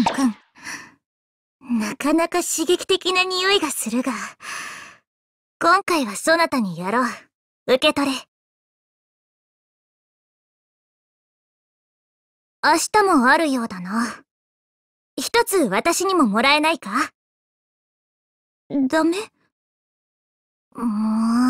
んうん。なかなか刺激的な匂いがするが、今回はそなたにやろう。受け取れ。明日もあるようだな。一つ私にももらえないかダメもう。